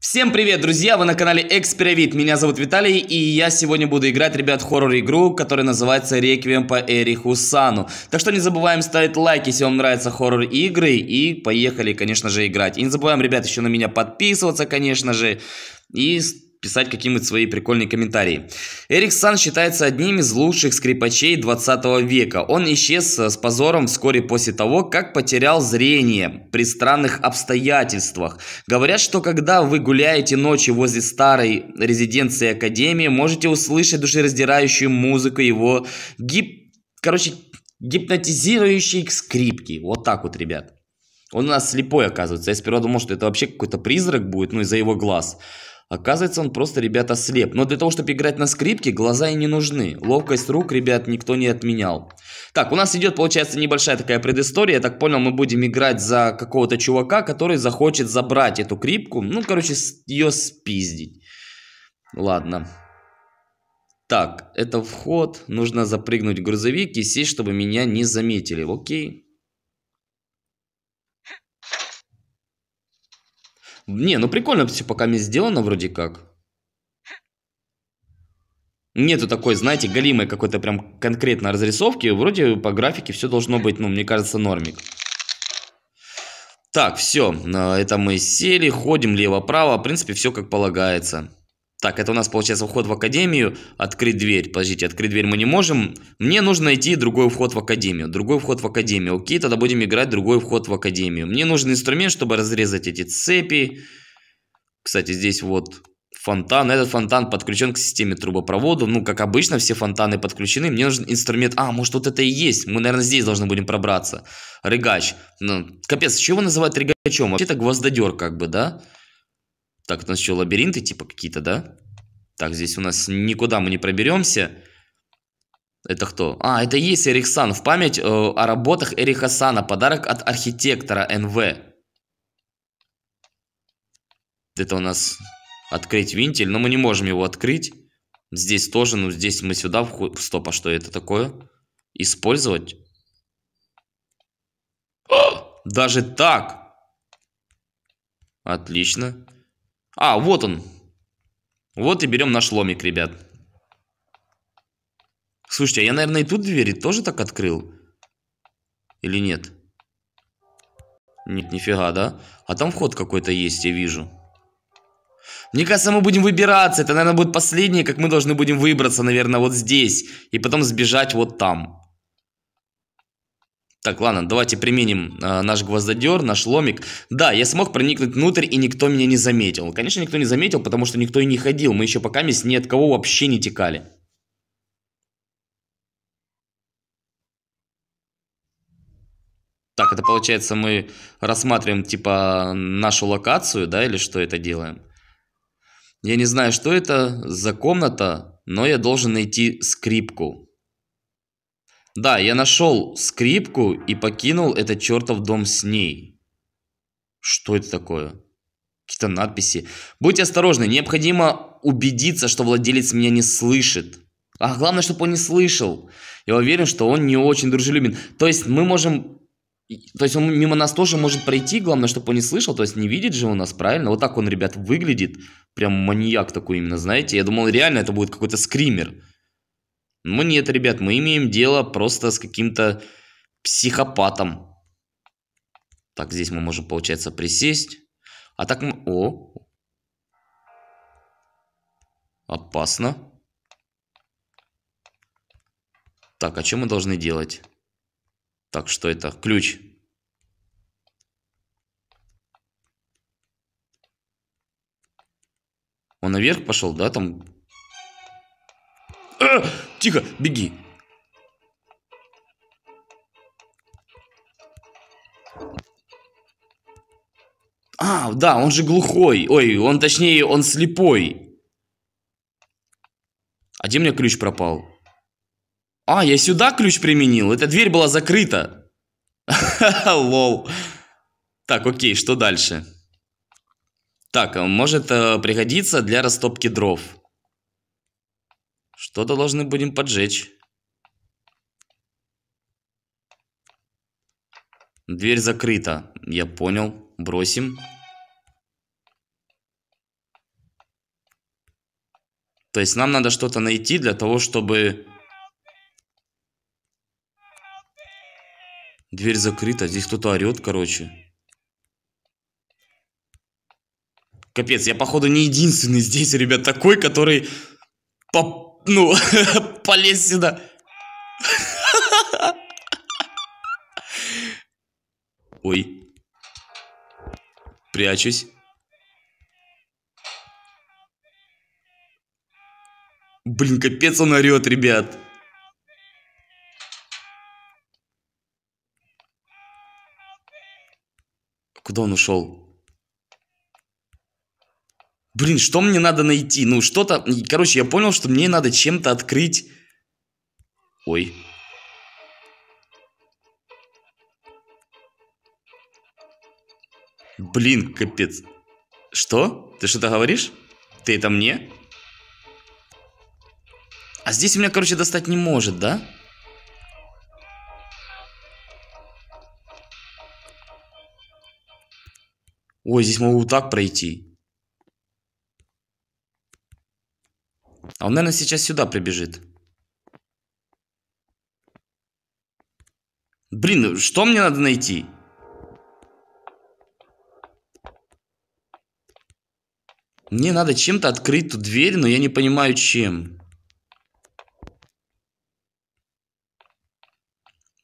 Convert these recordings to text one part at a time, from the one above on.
Всем привет, друзья! Вы на канале Экспировит. Меня зовут Виталий, и я сегодня буду играть, ребят, хоррор-игру, которая называется Реквием по Эриху Сану. Так что не забываем ставить лайк, если вам нравятся хоррор-игры, и поехали, конечно же, играть. И не забываем, ребят, еще на меня подписываться, конечно же, и писать какие-нибудь свои прикольные комментарии. Эрик Сан считается одним из лучших скрипачей 20 века. Он исчез э, с позором вскоре после того, как потерял зрение при странных обстоятельствах. Говорят, что когда вы гуляете ночью возле старой резиденции Академии, можете услышать душераздирающую музыку его гип... Короче, гипнотизирующей скрипки. Вот так вот, ребят. Он у нас слепой, оказывается. Я сперва думал, что это вообще какой-то призрак будет, ну, из-за его глаз. Оказывается, он просто, ребята, слеп. Но для того, чтобы играть на скрипке, глаза и не нужны. Ловкость рук, ребят, никто не отменял. Так, у нас идет, получается, небольшая такая предыстория. Я так понял, мы будем играть за какого-то чувака, который захочет забрать эту крипку. Ну, короче, ее спиздить. Ладно. Так, это вход. Нужно запрыгнуть в грузовик и сесть, чтобы меня не заметили. Окей. Не, ну прикольно все по каме сделано вроде как. Нету такой, знаете, галимой какой-то прям конкретно разрисовки. Вроде по графике все должно быть, ну, мне кажется, нормик. Так, все. Э, это мы сели, ходим лево-право. В принципе, все как полагается. Так, это у нас получается вход в академию. Открыть дверь. Подождите, открыть дверь мы не можем. Мне нужно найти другой вход в академию. Другой вход в академию. Окей, тогда будем играть другой вход в академию. Мне нужен инструмент, чтобы разрезать эти цепи. Кстати, здесь вот фонтан. Этот фонтан подключен к системе трубопровода. Ну, как обычно, все фонтаны подключены. Мне нужен инструмент. А, может, вот это и есть. Мы, наверное, здесь должны будем пробраться. Рыгач. Ну, капец, чего его называют рыгачом? Вообще-то гвоздодер, как бы, да? Да. Так, у нас еще лабиринты типа какие-то, да? Так, здесь у нас никуда мы не проберемся. Это кто? А, это есть Эрих Сан. В память э, о работах Эриха Сана. Подарок от архитектора НВ. Это у нас открыть винтель, но мы не можем его открыть. Здесь тоже, ну здесь мы сюда входим. Стоп, а что это такое? Использовать? Даже так! Отлично. А, вот он. Вот и берем наш ломик, ребят. Слушайте, а я, наверное, и тут двери тоже так открыл? Или нет? Нет, нифига, да? А там вход какой-то есть, я вижу. Мне кажется, мы будем выбираться. Это, наверное, будет последнее, как мы должны будем выбраться, наверное, вот здесь. И потом сбежать вот там. Так, ладно, давайте применим э, наш гвоздодер, наш ломик. Да, я смог проникнуть внутрь, и никто меня не заметил. Конечно, никто не заметил, потому что никто и не ходил. Мы еще пока мест ни от кого вообще не текали. Так, это получается мы рассматриваем, типа, нашу локацию, да, или что это делаем? Я не знаю, что это за комната, но я должен найти скрипку. Да, я нашел скрипку и покинул этот чертов дом с ней. Что это такое? Какие-то надписи. Будьте осторожны, необходимо убедиться, что владелец меня не слышит. А главное, чтобы он не слышал. Я уверен, что он не очень дружелюбен. То есть мы можем... То есть он мимо нас тоже может пройти, главное, чтобы он не слышал, то есть не видит же он нас, правильно? Вот так он, ребят, выглядит. Прям маньяк такой именно, знаете? Я думал, реально это будет какой-то скример. Ну нет, ребят, мы имеем дело просто с каким-то психопатом. Так, здесь мы можем, получается, присесть. А так мы... О! Опасно. Так, а что мы должны делать? Так, что это? Ключ. Он наверх пошел, да? Там... Э! Тихо, беги. А, да, он же глухой. Ой, он точнее, он слепой. А где у меня ключ пропал? А, я сюда ключ применил. Эта дверь была закрыта. Лол. Так, окей, что дальше? Так, а может э, пригодиться для растопки дров. Что-то должны будем поджечь. Дверь закрыта. Я понял. Бросим. То есть нам надо что-то найти для того, чтобы... Дверь закрыта. Здесь кто-то орет, короче. Капец, я походу не единственный здесь, ребят, такой, который по ну, полез сюда. Ой. Прячусь. Блин, капец он орет, ребят. Куда он ушел? блин, что мне надо найти? Ну, что-то... Короче, я понял, что мне надо чем-то открыть... Ой. Блин, капец. Что? Ты что-то говоришь? Ты это мне? А здесь меня, короче, достать не может, да? Ой, здесь могу так пройти. А он, наверное, сейчас сюда прибежит. Блин, что мне надо найти? Мне надо чем-то открыть ту дверь, но я не понимаю, чем.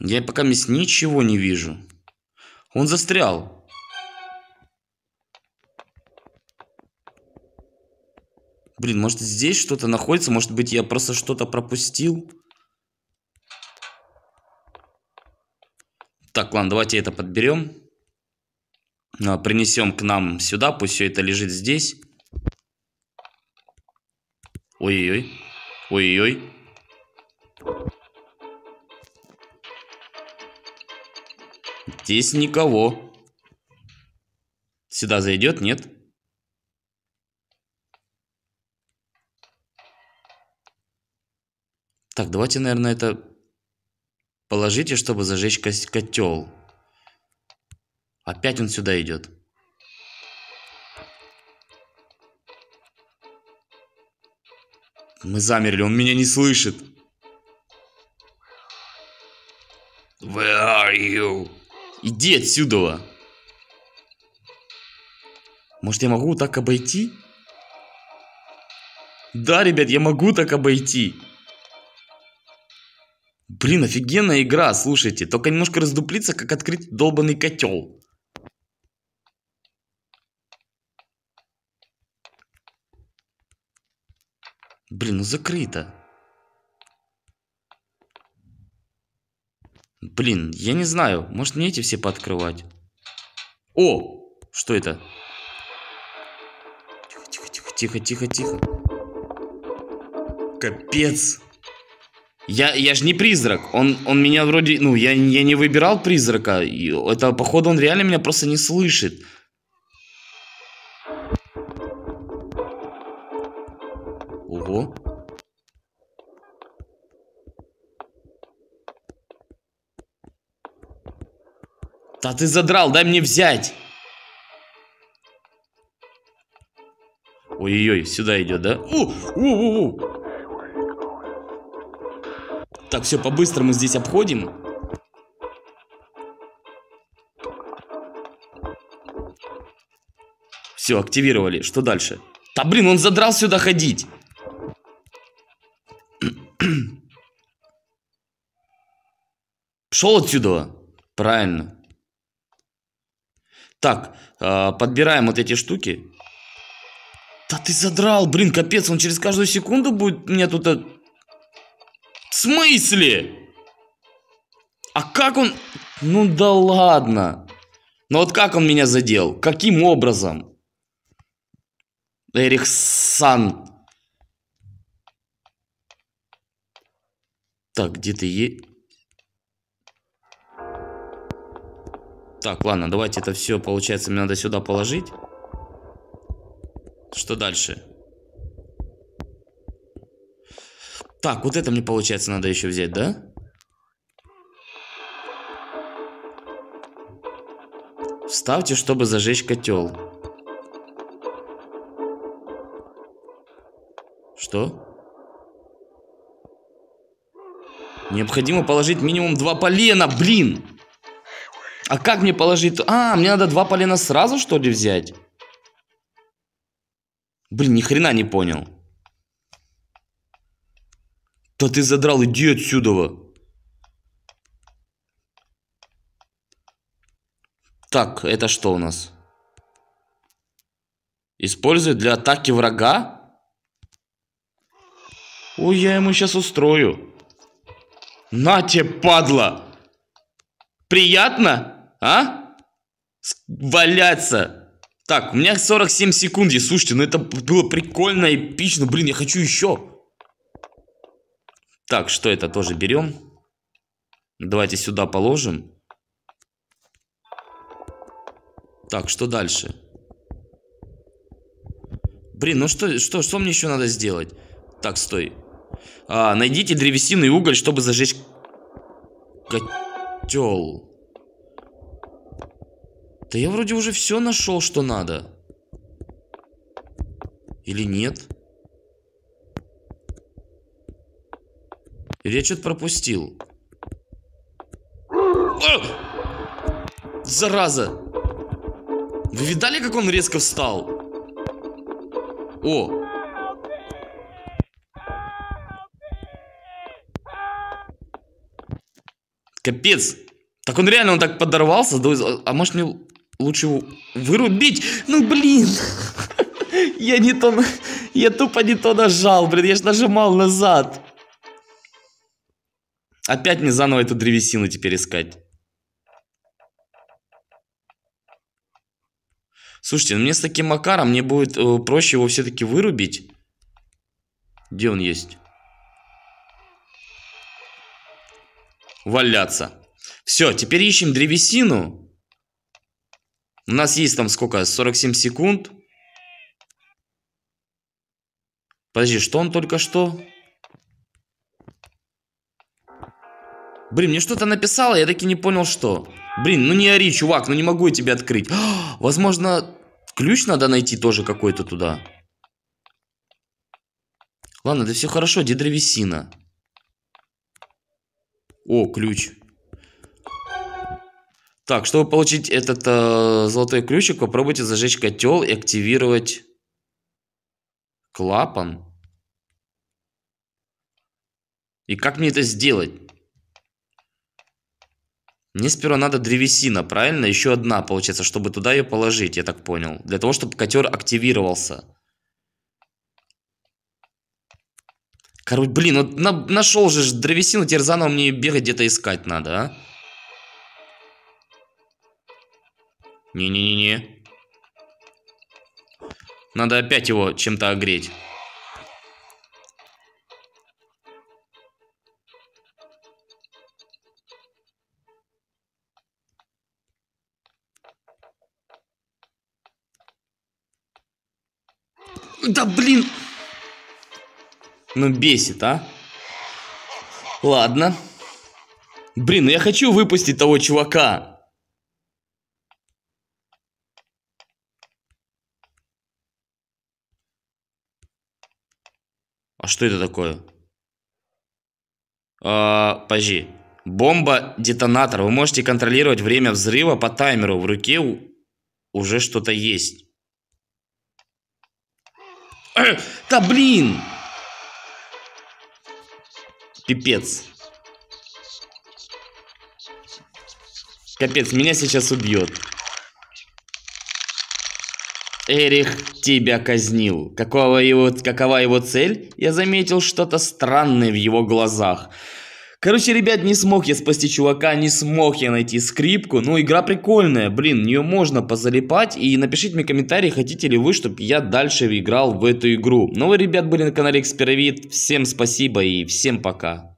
Я пока мисс ничего не вижу. Он застрял. Блин, может здесь что-то находится? Может быть я просто что-то пропустил? Так, ладно, давайте это подберем. А, принесем к нам сюда, пусть все это лежит здесь. Ой-ой-ой. Ой-ой-ой. Здесь никого. Сюда зайдет, нет? Так, давайте, наверное, это положите, чтобы зажечь котел. Опять он сюда идет. Мы замерли, он меня не слышит. Where are you? Иди отсюда! Может, я могу так обойти? Да, ребят, я могу так обойти. Блин, офигенная игра, слушайте. Только немножко раздуплиться, как открыть долбанный котел. Блин, ну закрыто. Блин, я не знаю. Может мне эти все пооткрывать? О! Что это? Тихо, тихо, тихо, тихо, тихо. Капец. Я, я же не призрак. Он, он меня вроде... Ну, я, я не выбирал призрака. И это, походу, он реально меня просто не слышит. Ого. Да ты задрал, дай мне взять. Ой-ой-ой, сюда идет, да? У, у, у, у. Так, все, по-быстрому здесь обходим. Все, активировали. Что дальше? Да блин, он задрал сюда ходить. Шел отсюда. Правильно. Так, а, подбираем вот эти штуки. Да ты задрал, блин, капец, он через каждую секунду будет меня тут э, в смысле? А как он... Ну да ладно. Но вот как он меня задел? Каким образом? Эриксон. Так, где ты е... Так, ладно, давайте это все, получается, мне надо сюда положить. Что дальше? Так, вот это мне, получается, надо еще взять, да? Вставьте, чтобы зажечь котел. Что? Необходимо положить минимум два полена, блин! А как мне положить? А, мне надо два полена сразу, что ли, взять? Блин, ни хрена не понял. Да ты задрал, иди отсюда. Так, это что у нас? Использует для атаки врага? Ой, я ему сейчас устрою. На тебе, падла! Приятно? А? Валяться! Так, у меня 47 секунд, и слушайте, ну это было прикольно, эпично, блин, я хочу еще. Так, что это тоже берем. Давайте сюда положим. Так, что дальше? Блин, ну что, что, что мне еще надо сделать? Так, стой. А, найдите древесину и уголь, чтобы зажечь котел. Да я вроде уже все нашел, что надо. Или нет? Или я что-то пропустил? А! Зараза! Вы видали, как он резко встал? О! Капец! Так он реально он так подорвался, а может мне лучше его вырубить? Ну блин! Я не то... Я тупо не то нажал, блин, я же нажимал назад. Опять мне заново эту древесину теперь искать. Слушайте, ну мне с таким макаром мне будет э, проще его все-таки вырубить. Где он есть? Валяться. Все, теперь ищем древесину. У нас есть там сколько? 47 секунд. Подожди, что он только что? Блин, мне что-то написало, я таки не понял, что. Блин, ну не ори, чувак, ну не могу я тебе открыть. А, возможно, ключ надо найти тоже какой-то туда. Ладно, да все хорошо, где древесина? О, ключ. Так, чтобы получить этот э, золотой ключик, попробуйте зажечь котел и активировать клапан. И как мне это сделать? Мне сперва надо древесина, правильно? Еще одна, получается, чтобы туда ее положить, я так понял. Для того, чтобы котер активировался. Короче, блин, вот на, нашел же древесину, теперь заново мне бегать где-то искать надо, а? Не-не-не-не. Надо опять его чем-то огреть. Ну, бесит, а? Ладно. Блин, ну я хочу выпустить того чувака. А что это такое? А, подожди. Бомба-детонатор. Вы можете контролировать время взрыва по таймеру. В руке у... уже что-то есть. Э, да блин! Пипец. Капец, меня сейчас убьет. Эрих тебя казнил. Какого его, какова его цель? Я заметил что-то странное в его глазах. Короче, ребят, не смог я спасти чувака, не смог я найти скрипку. Ну, игра прикольная, блин, в нее можно позалипать. И напишите мне комментарий, хотите ли вы, чтобы я дальше играл в эту игру. Ну, вы, ребят, были на канале Экспировид. Всем спасибо и всем пока.